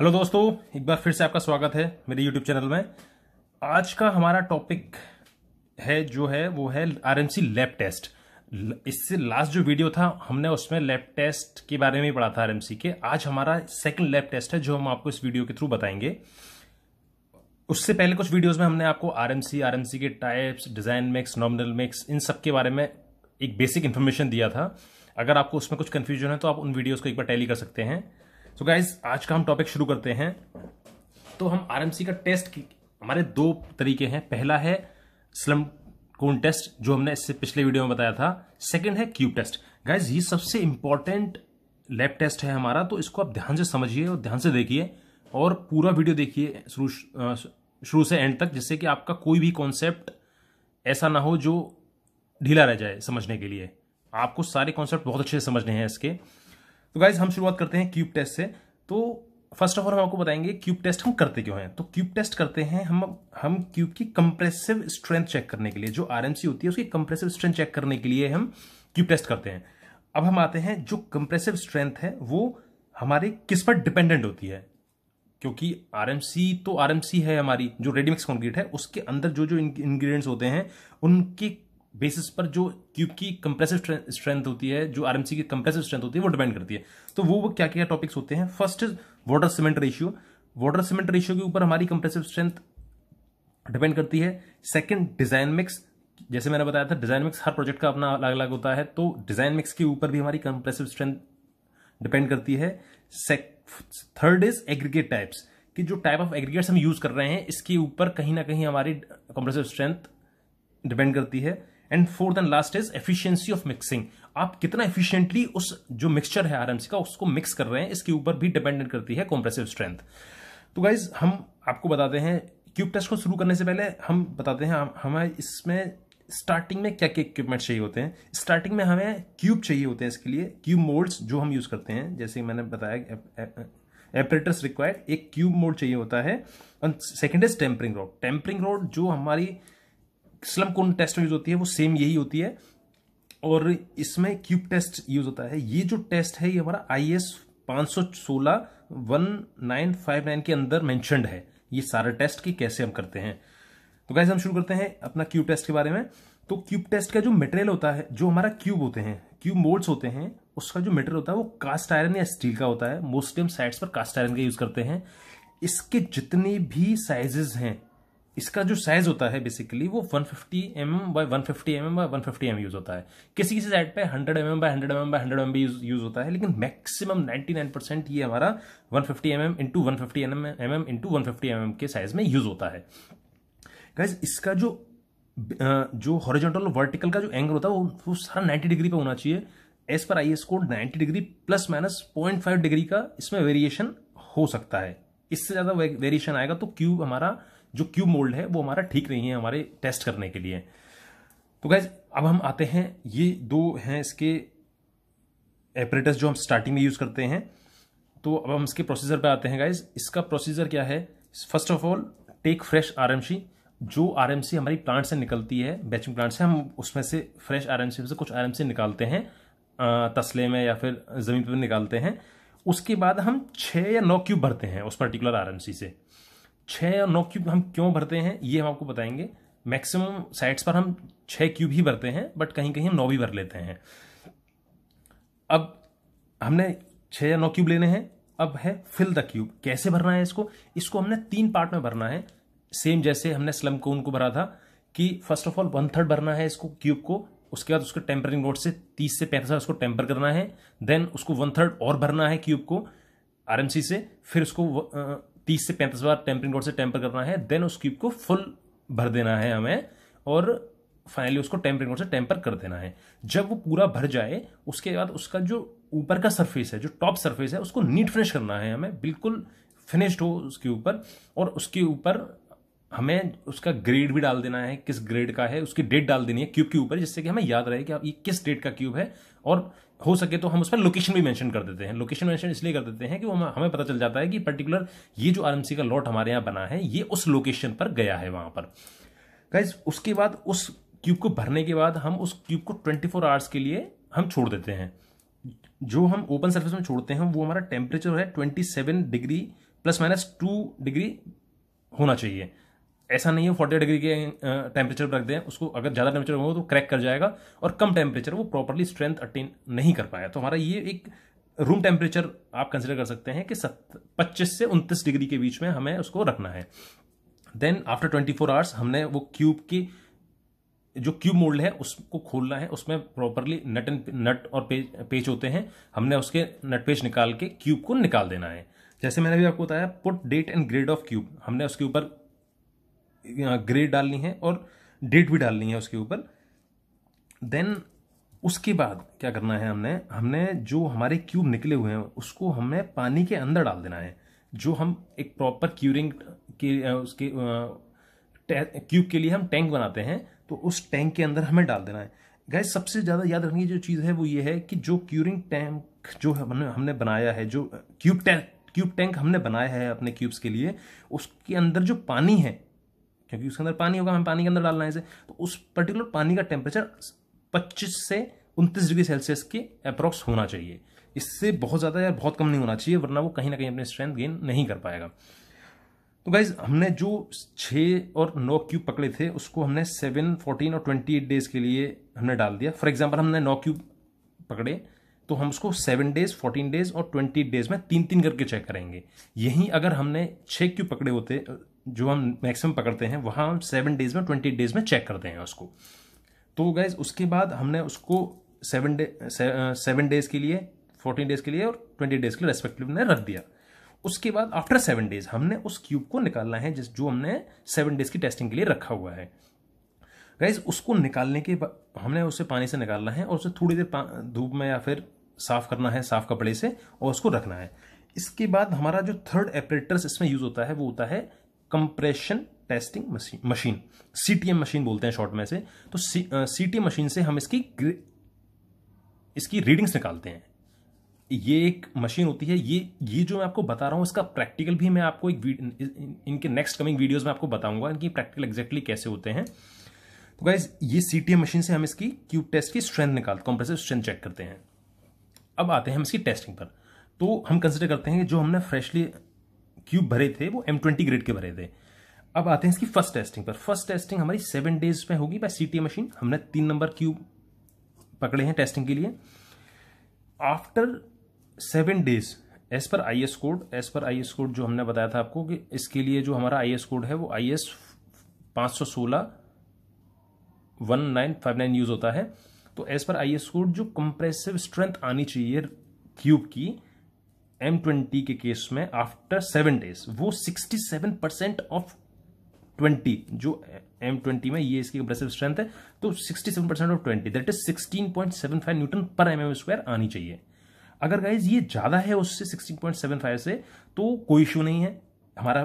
Hello दोस्तों एक बार फिर से आपका स्वागत है मेरे यूट्यूब चैनल में आज का हमारा टॉपिक है जो है वो है आरएमसी लैब टेस्ट इससे लास्ट जो वीडियो था हमने उसमें लैब टेस्ट के बारे में पढ़ा था आरएमसी के आज हमारा सेकंड लैब टेस्ट है जो हम आपको इस वीडियो के थ्रू बताएंगे उससे पहले कुछ वीडियोज में हमने आपको आरएमसी आरएमसी के types design mix nominal mix इन सब के बारे में एक बेसिक इन्फॉर्मेशन दिया था अगर आपको उसमें कुछ कन्फ्यूजन है तो आप उन वीडियोज़ को एक बार टैली कर सकते हैं सो so गाइज आज का हम टॉपिक शुरू करते हैं तो हम आरएमसी का टेस्ट हमारे दो तरीके हैं पहला है स्लम कोन टेस्ट जो हमने इससे पिछले वीडियो में बताया था सेकंड है क्यूब टेस्ट गाइज ये सबसे इंपॉर्टेंट लैब टेस्ट है हमारा तो इसको आप ध्यान से समझिए और ध्यान से देखिए और पूरा वीडियो देखिए शुरू शुरू से एंड तक जिससे कि आपका कोई भी कॉन्सेप्ट ऐसा ना हो जो ढीला रह जाए समझने के लिए आपको सारे कॉन्सेप्ट बहुत अच्छे से समझने हैं इसके तो गाइज हम शुरुआत करते हैं क्यूब टेस्ट से तो फर्स्ट ऑफ ऑल हम आपको बताएंगे क्यूब टेस्ट हम करते क्यों हैं तो क्यूब टेस्ट करते हैं हम हम क्यूब की कंप्रेसिव स्ट्रेंथ चेक करने के लिए जो आरएमसी होती है उसकी कंप्रेसिव स्ट्रेंथ चेक करने के लिए हम क्यूब टेस्ट करते हैं अब हम आते हैं जो कंप्रेसिव स्ट्रेंथ है वो हमारे किस पर डिपेंडेंट होती है क्योंकि आरएमसी तो आरएमसी है हमारी जो रेडीमिक्स कॉन्क्रीट है उसके अंदर जो जो इंग्रीडियंट्स होते हैं उनकी बेसिस पर जो क्यूब की कंप्रेसिव स्ट्रेंथ होती है जो आरएमसी की कंप्रेसिव स्ट्रेंथ होती है वो डिपेंड करती है तो वो, वो क्या क्या टॉपिक्स होते हैं first is water cement ratio water cement ratio के ऊपर हमारी कंप्रेसिव स्ट्रेंथ डिपेंड करती है सेकेंड डिजाइन मिक्स जैसे मैंने बताया था डिजाइन मिक्स हर प्रोजेक्ट का अपना अलग अलग होता है तो डिजाइन मिक्स के ऊपर भी हमारी कंप्रेसिव स्ट्रेंथ डिपेंड करती है थर्ड इज एग्रीगेट टाइप्स कि जो टाइप ऑफ एग्रीगेट्स हम यूज कर रहे हैं इसके ऊपर कहीं ना कहीं हमारी कंप्रेसिव स्ट्रेंथ डिपेंड करती है and fourth and last is efficiency of mixing आप कितना एफिशियंटली उस जो मिक्सचर है आरएमसी का उसको मिक्स कर रहे हैं इसके ऊपर भी डिपेंडेंट करती है कॉम्प्रेसिव स्ट्रेंथ तो गाइज हम आपको बताते हैं क्यूब टेस्ट को शुरू करने से पहले हम बताते हैं हमें इसमें स्टार्टिंग में क्या क्या इक्विपमेंट चाहिए होते हैं स्टार्टिंग में हमें क्यूब चाहिए होते हैं इसके लिए क्यूब मोल्ड्स जो हम यूज़ करते हैं जैसे मैंने बताया एपरेटर्स रिक्वायर्ड एक क्यूब मोल्ड चाहिए होता है and second is tempering rod tempering rod जो हमारी स्लम कोन टेस्ट यूज होती है वो सेम यही होती है और इसमें क्यूब टेस्ट यूज होता है ये जो टेस्ट है ये हमारा आई एस पाँच सौ सोलह वन नाइन फाइव नाइन के अंदर मैंशनड है ये सारे टेस्ट की कैसे हम करते हैं तो कैसे हम शुरू करते हैं अपना क्यूब टेस्ट के बारे में तो क्यूब टेस्ट का जो मटेरियल होता है जो हमारा क्यूब होते हैं क्यूब मोल्ड्स होते हैं उसका जो मटेरियल होता है वो कास्ट आयरन या स्टील का होता है मोस्टली हम साइड्स पर कास्ट आयरन का यूज करते हैं इसके जितने भी साइजेस हैं इसका जो साइज होता है बेसिकली वो 150 fifty M M by one fifty M M by one fifty M use होता है किसी किसी साइड पे 100 M M by hundred M M by hundred M बी यूज होता है लेकिन मैक्सिमम 99 परसेंट ये हमारा 150 fifty M M into one fifty M M into one fifty M M के साइज में यूज होता है गाइज इसका जो जो हॉरिजेंटल और वर्टिकल का जो एंगल होता है वो, वो सारा नाइन्टी डिग्री पे होना चाहिए as per I S code ninety degree plus minus point five degree का इसमें वेरिएशन हो सकता है इससे ज़्यादा वेरिएशन आएगा तो क्यूब हमारा जो क्यूब मोल्ड है वो हमारा ठीक नहीं है हमारे टेस्ट करने के लिए तो गैज अब हम आते हैं ये दो हैं इसके एपरेटस जो हम स्टार्टिंग में यूज़ करते हैं तो अब हम इसके प्रोसीजर पर आते हैं गाइज इसका प्रोसीजर क्या है first of all take fresh आर जो आर हमारी प्लांट से निकलती है बैचिंग प्लांट से हम उसमें से फ्रेश आरएमसी से कुछ आर निकालते हैं तस्ले में या फिर ज़मीन पर निकालते हैं उसके बाद हम छः या नौ क्यूब भरते हैं उस पर्टिकुलर आर से छः और नौ क्यूब हम क्यों भरते हैं ये हम आपको बताएंगे मैक्सिमम साइट्स पर हम छः क्यूब ही भरते हैं बट कहीं कहीं हम नौ भी भर लेते हैं अब हमने छः या नौ क्यूब लेने हैं अब है फिल द क्यूब कैसे भरना है इसको इसको हमने तीन पार्ट में भरना है सेम जैसे हमने स्लम को उनको भरा था कि first of all one third भरना है इसको क्यूब को उसके बाद उसको टेम्परिंग नोट से तीस से पैंतीस उसको टेम्पर करना है देन उसको वन थर्ड और भरना है क्यूब को आरएमसी से फिर उसको तीस से पैंतीस बार टेम्परिंग रोड से टेम्पर करना है देन उस क्यूब को फुल भर देना है हमें और फाइनली उसको टेम्परिंग रोड से टेम्पर कर देना है जब वो पूरा भर जाए उसके बाद उसका जो ऊपर का सरफेस है जो टॉप सरफेस है उसको नीट फिनिश करना है हमें बिल्कुल फिनिश्ड हो उसके ऊपर और उसके ऊपर हमें उसका ग्रेड भी डाल देना है किस ग्रेड का है उसकी डेट डाल देनी है क्यूब के ऊपर जिससे कि हमें याद रहे कि आप ये किस डेट का क्यूब है और हो सके तो हम उस पर लोकेशन भी मेंशन कर देते हैं लोकेशन मेंशन इसलिए कर देते हैं कि वो हमें पता चल जाता है कि पर्टिकुलर ये जो आरएमसी का लॉट हमारे यहाँ बना है ये उस लोकेशन पर गया है वहाँ पर गाइज उसके बाद उस क्यूब को भरने के बाद हम उस क्यूब को ट्वेंटी फोर आवर्स के लिए हम छोड़ देते हैं जो हम ओपन सर्फेस में छोड़ते हैं वो हमारा टेम्परेचर है twenty seven degree plus minus two degree होना चाहिए ऐसा नहीं है फोर्टी डिग्री के टेम्परेचर पर रख दें उसको अगर ज़्यादा टेम्परेचर होगा तो क्रैक कर जाएगा और कम टेम्परेचर वो प्रॉपरली स्ट्रेंथ अटेन नहीं कर पाया तो हमारा ये एक रूम टेम्परेचर आप कंसिडर कर सकते हैं कि सत पच्चीस से उनतीस डिग्री के बीच में हमें उसको रखना है then after twenty four hours हमने वो क्यूब की जो क्यूब मोल्ड है उसको खोलना है उसमें प्रॉपरली नट एंड नट और पेज पेज होते हैं हमने उसके नट पेज निकाल के क्यूब को निकाल देना है जैसे मैंने अभी आपको बताया put date and grade of cube हमने उसके ऊपर ग्रेड डालनी है और डेट भी डालनी है उसके ऊपर देन उसके बाद क्या करना है हमने हमने जो हमारे क्यूब निकले हुए हैं उसको हमने पानी के अंदर डाल देना है जो हम एक प्रॉपर क्यूरिंग के उसके क्यूब के लिए हम टैंक बनाते हैं तो उस टैंक के अंदर हमें डाल देना है गाय सबसे ज़्यादा याद रखने की जो चीज़ है वो ये है कि जो क्यूरिंग टैंक जो हमने हमने बनाया है जो क्यूब टैंक क्यूब टैंक हमने बनाया है अपने क्यूब्स के लिए उसके अंदर जो पानी है क्योंकि उसके अंदर पानी होगा हमें पानी के अंदर डालना है इसे तो उस पर्टिकुलर पानी का टेम्परेचर पच्चीस से उनतीस डिग्री सेल्सियस के अप्रॉक्स होना चाहिए इससे बहुत ज़्यादा या बहुत कम नहीं होना चाहिए वरना वो कहीं ना कहीं अपने स्ट्रेंथ गेन नहीं कर पाएगा तो गाइज हमने जो छः और नौ क्यूब पकड़े थे उसको हमने सेवन फोर्टीन और ट्वेंटी एट डेज़ के लिए हमने डाल दिया फॉर एग्जाम्पल हमने नौ क्यूब पकड़े तो हम उसको सेवन डेज फोर्टीन डेज और ट्वेंटी डेज में तीन तीन करके चेक करेंगे यहीं अगर हमने छः क्यू पकड़े होते जो हम मैक्सिमम पकड़ते हैं वहाँ हम सेवन डेज में ट्वेंटी डेज में चेक करते हैं उसको तो गैस उसके बाद हमने उसको सेवन डे सेवन डेज के लिए फोर्टीन डेज के लिए और ट्वेंटी डेज के लिए रेस्पेक्टिव ने रख दिया उसके बाद आफ्टर सेवन डेज हमने उस क्यूब को निकालना है जिस जो हमने सेवन डेज की टेस्टिंग के लिए रखा हुआ है गाइज उसको निकालने के बाद हमने उसे पानी से निकालना है और उसे थोड़ी देर धूप में या फिर साफ करना है साफ कपड़े से और उसको रखना है इसके बाद हमारा जो थर्ड एपरेटर्स इसमें यूज होता है वो होता है compression testing machine T M machine बोलते हैं शॉर्ट में से तो सी टी मशीन से हम इसकी इसकी रीडिंग्स निकालते हैं ये एक मशीन होती है ये ये जो मैं आपको बता रहा हूँ इसका प्रैक्टिकल भी मैं आपको एक इनके नेक्स्ट कमिंग वीडियोस में आपको बताऊंगा इनकी प्रैक्टिकल एग्जैक्टली कैसे होते हैं तो गाइज ये सी मशीन से हम इसकी क्यूब टेस्ट की स्ट्रेंथ निकालते कॉम्प्रेसिव स्ट्रेंथ चेक करते हैं अब आते हैं हम इसकी टेस्टिंग पर तो हम कंसिडर करते हैं जो हमने फ्रेशली क्यूब भरे थे वो एम ट्वेंटी ग्रेड के भरे थे अब आते हैं इसकी फर्स्ट टेस्टिंग पर फर्स्ट टेस्टिंग हमारी सेवन डेज में होगी बाय सी मशीन हमने तीन नंबर क्यूब पकड़े हैं टेस्टिंग के लिए after seven days as per I S code as per I S code जो हमने बताया था आपको कि इसके लिए जो हमारा आई एस कोड है वो आई एस पाँच सौ सोलह one nine five nine use होता है तो as per I S code जो कंप्रेसिव स्ट्रेंथ आनी चाहिए क्यूब की एम ट्वेंटी के केस में आफ्टर सेवन डेज वो sixty seven percent of twenty जो एम ट्वेंटी में ये इसकी कंप्रेसिव स्ट्रेंथ है तो sixty seven percent of twenty that is sixteen point seven five newton per M M square आनी चाहिए अगर गाइज ये ज़्यादा है उससे सिक्सटीन पॉइंट सेवन फाइव से तो कोई इशू नहीं है हमारा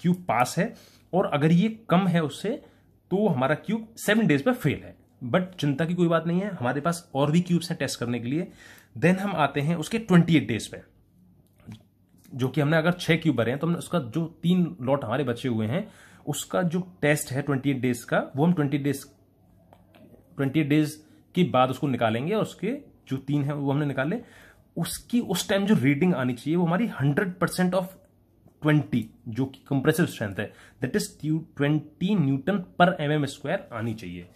क्यूब पास है और अगर ये कम है उससे तो हमारा क्यूब सेवन डेज पर फेल है बट चिंता की कोई बात नहीं है हमारे पास और भी क्यूब्स हैं टेस्ट करने के लिए देन हम आते हैं उसके ट्वेंटी एट डेज पे जो कि हमने अगर छह क्यूब भरे हैं तो हमने उसका जो तीन लॉट हमारे बचे हुए हैं उसका जो टेस्ट है ट्वेंटी एट डेज का वो हम ट्वेंटी डेज ट्वेंटी डेज के बाद उसको निकालेंगे और उसके जो तीन है वो हमने निकाले उसकी उस टाइम जो रीडिंग आनी चाहिए वो हमारी हंड्रेड परसेंट ऑफ ट्वेंटी जो कि कंप्रेसिव स्ट्रेंथ है that is twenty newton per M M square आनी चाहिए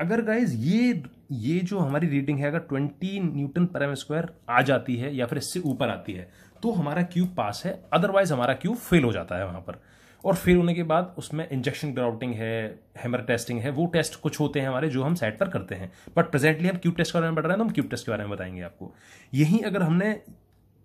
अगर गाइज ये ये जो हमारी रीडिंग है अगर twenty newton per M square आ जाती है या फिर इससे ऊपर आती है तो हमारा क्यूब पास है अदरवाइज हमारा क्यूब फेल हो जाता है वहाँ पर और फेल होने के बाद उसमें इंजेक्शन ग्राउटिंग है हैमर टेस्टिंग है वो टेस्ट कुछ होते हैं हमारे जो हम सेट पर करते हैं बट प्रेजेंटली हम क्यूब टेस्ट के बारे में बढ़ रहे हैं तो हम क्यूब टेस्ट के बारे में बताएंगे आपको यहीं अगर हमने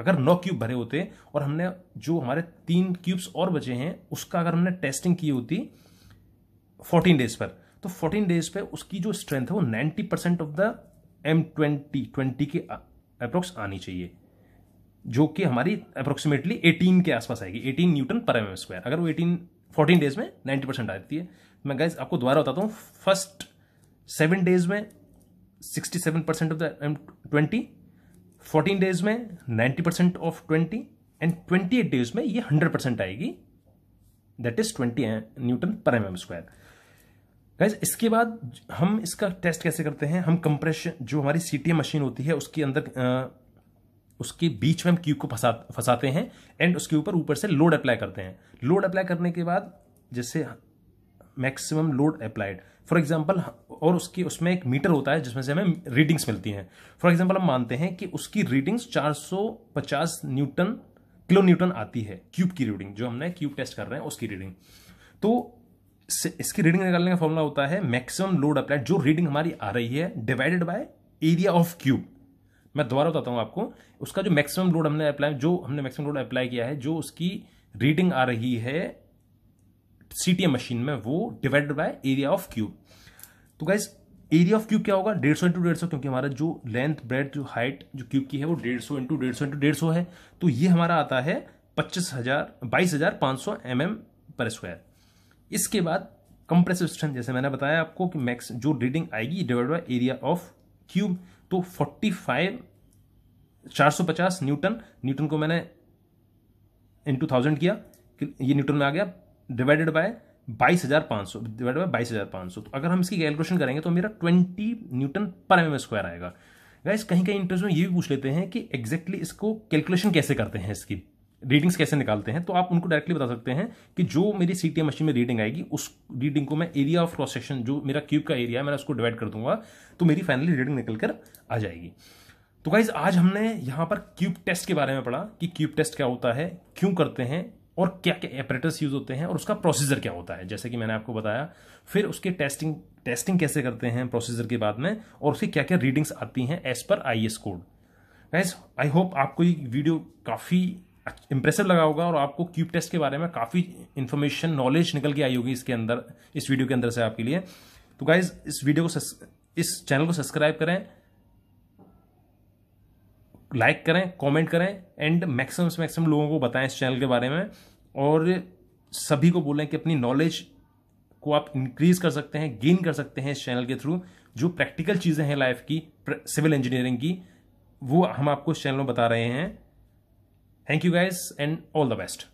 अगर नौ क्यूब भरे होते और हमने जो हमारे तीन क्यूब्स और बचे हैं उसका अगर हमने टेस्टिंग की होती फोर्टीन डेज पर तो 14 डेज पे उसकी जो स्ट्रेंथ है वो 90 percent of the M twenty twenty के अप्रोक्स आनी चाहिए जो कि हमारी अप्रोक्सीमेटली 18 के आसपास आएगी 18 Newton per M M square अगर वो 18 14 डेज में 90 परसेंट आ जाती है तो मैं गाइज आपको दोबारा बताता हूँ फर्स्ट सेवन डेज में sixty seven percent of the M twenty fourteen days में ninety percent of twenty and twenty eight days में ये हंड्रेड परसेंट आएगी that is twenty newton per M M square guys इसके बाद हम इसका test कैसे करते हैं हम कंप्रेशन जो हमारी सी मशीन होती है उसके अंदर आ, उसके बीच में हम क्यूब को फंसा फंसाते हैं एंड उसके ऊपर ऊपर से लोड अप्लाई करते हैं लोड अप्लाई करने के बाद जैसे maximum load applied for example और उसकी उसमें एक मीटर होता है जिसमें से हमें रीडिंग्स मिलती हैं फॉर एग्जाम्पल हम मानते हैं कि उसकी रीडिंग्स 450 न्यूटन किलो न्यूटन आती है क्यूब की रीडिंग जो हमने क्यूब टेस्ट कर रहे हैं उसकी रीडिंग तो इसकी रीडिंग निकालने का फॉर्मूला होता है मैक्सिमम लोड अप्लाइड जो रीडिंग हमारी आ रही है divided by area of cube मैं दोबारा बताता हूं आपको उसका जो मैक्सिमम लोड हमने अप्लाई जो हमने मैक्सिमम लोड अप्लाई किया है जो उसकी रीडिंग आ रही है सी मशीन में वो divided by area of cube तो गाइज एरिया ऑफ क्यूब क्या होगा डेढ़ सौ इंटू डेढ़ सौ क्योंकि हमारा जो लेंथ ब्रेड जो हाइट जो क्यूब की है वो डेढ़ सौ इंटू डेढ़ सौ इंटू डेढ़ सौ है तो ये हमारा आता है पच्चीस हजार बाईस हजार पांच सौ एम एम पर स्क्वायर इसके बाद कंप्रेसिव स्ट्रेंथ जैसे मैंने बताया आपको कि मैक्स जो रीडिंग आएगी divide by area of cube तो 45 पचास न्यूटन न्यूटन को मैंने इन टू थाउजेंड किया ये न्यूटन में आ गया डिवाइडेड बाय बाईस हज़ार पाँच सौ डिवाइड बाय बाईस हज़ार पाँच सौ तो अगर हम इसकी कैलकुलेशन करेंगे तो मेरा twenty newton per M square आएगा गाइस कहीं कहीं इंटरेस्ट में ये भी पूछ लेते हैं कि एग्जैक्टली exactly इसको कैलकुलेशन कैसे करते हैं इसकी रीडिंग्स कैसे निकालते हैं तो आप उनको डायरेक्टली बता सकते हैं कि जो मेरी सी टी मशीन में रीडिंग आएगी उस रीडिंग को मैं एरिया ऑफ क्रॉस सेक्शन जो मेरा क्यूब का एरिया है मैं उसको डिवाइड कर दूंगा तो मेरी फाइनली रीडिंग निकल कर आ जाएगी तो गाइज आज हमने यहाँ पर क्यूब टेस्ट के बारे में पढ़ा कि क्यूब टेस्ट क्या होता है क्यों करते हैं और क्या क्या एपरेटर्स यूज होते हैं और उसका प्रोसीजर क्या होता है जैसे कि मैंने आपको बताया फिर उसके टेस्टिंग टेस्टिंग कैसे करते हैं प्रोसीजर के बाद में और उसकी क्या क्या रीडिंग्स आती हैं as per I S code guys I hope आपको ये वीडियो काफ़ी इंप्रेसिव लगा होगा और आपको क्यूब टेस्ट के बारे में काफ़ी इन्फॉर्मेशन नॉलेज निकल के आई होगी इसके अंदर इस वीडियो के अंदर से आपके लिए तो गाइज इस वीडियो को इस चैनल को सब्सक्राइब करें लाइक करें कमेंट करें एंड मैक्सिमम से मैक्सिमम लोगों को बताएं इस चैनल के बारे में और सभी को बोलें कि अपनी नॉलेज को आप इंक्रीज कर सकते हैं गेन कर सकते हैं इस चैनल के थ्रू जो प्रैक्टिकल चीज़ें हैं लाइफ की सिविल इंजीनियरिंग की वो हम आपको इस चैनल में बता रहे हैं Thank you guys and all the best.